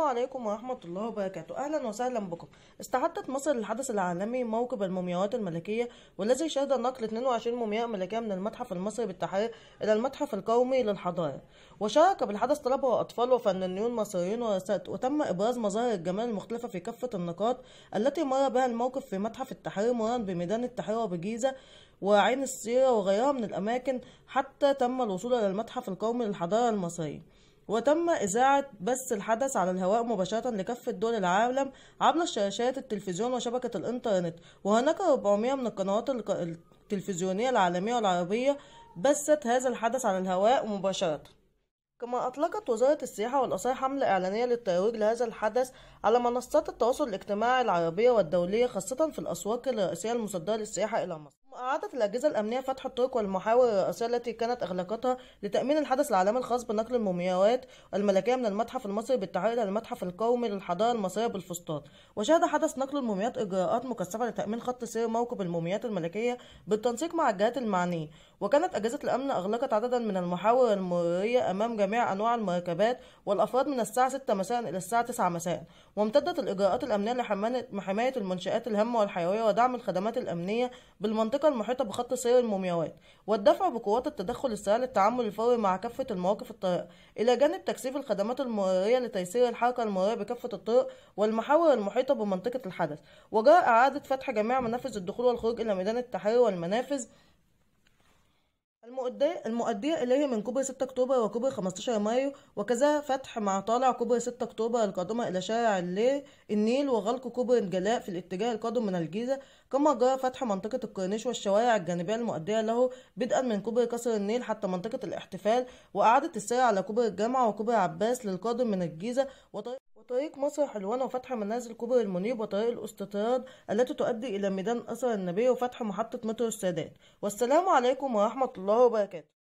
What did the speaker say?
السلام عليكم ورحمة الله وبركاته أهلا وسهلا بكم استعدت مصر للحدث العالمي موكب المومياوات الملكية والذي شهد نقل 22 مومياء ملكية من المتحف المصري بالتحرير إلى المتحف القومي للحضارة وشارك بالحدث طلبة وأطفال وفنانين مصريين ورسات وتم إبراز مظاهر الجمال المختلفة في كافة النقاط التي مر بها الموقف في متحف التحرير مران بميدان التحرير وبجيزة وعين السيرة وغيرها من الأماكن حتى تم الوصول إلى المتحف القومي للحضارة المصرية وتم إذاعة بث الحدث على الهواء مباشرة لكافة دول العالم عبر شاشات التلفزيون وشبكة الإنترنت وهناك 400 من القنوات التلفزيونية العالمية والعربية بثت هذا الحدث على الهواء مباشرة كما أطلقت وزارة السياحة والآثار حملة إعلانية للترويج لهذا الحدث على منصات التواصل الاجتماعي العربية والدولية خاصة في الأسواق الرئيسية المصدرة للسياحة إلى مصر أعادت الأجهزة الأمنية فتح الطرق والمحاور الرئاسية التي كانت إغلاقتها لتأمين الحدث العالمي الخاص بنقل المومياوات الملكية من المتحف المصري بالتعهد إلى المتحف القومي للحضارة المصرية بالفسطاط، وشهد حدث نقل المومياوات إجراءات مكثفة لتأمين خط سير موكب المومياوات الملكية بالتنسيق مع الجهات المعنية، وكانت أجهزة الأمن أغلقت عددا من المحاور المرورية أمام جميع أنواع المركبات والأفراد من الساعة 6 مساء إلى الساعة 9 مساء، وامتدت الإجراءات الأمنية لحماية المنشآت الهامة والحيوية ودعم الخدمات الأمنية بالمنطقة المحيطة بخط سير المومياوات والدفع بقوات التدخل السريع للتعامل الفوري مع كافة المواقف الطارئة إلى جانب تكثيف الخدمات المرورية لتيسير الحركة المرورية بكافة الطرق والمحاور المحيطة بمنطقة الحدث وجرى إعادة فتح جميع منافذ الدخول والخروج إلى ميدان التحرير والمنافذ المؤدية, المؤدية إليه من كوبري 6 أكتوبر وكوبري 15 مايو وكذا فتح مع طالع كوبري 6 أكتوبر القادمة إلى شارع الليل النيل وغلق كوبري الجلاء في الاتجاه القادم من الجيزة كما جرى فتح منطقة الكورنيش والشوارع الجانبية المؤدية له بدءا من كوبري قصر النيل حتى منطقة الاحتفال وإعادة السير على كوبري الجامعة وكوبري عباس للقادم من الجيزة وطريق طريق مصر حلوان وفتح منازل كوبري المنيب وطريق الاستطراد التي تؤدي إلى ميدان أثر النبي وفتح محطة مترو السادات والسلام عليكم ورحمة الله وبركاته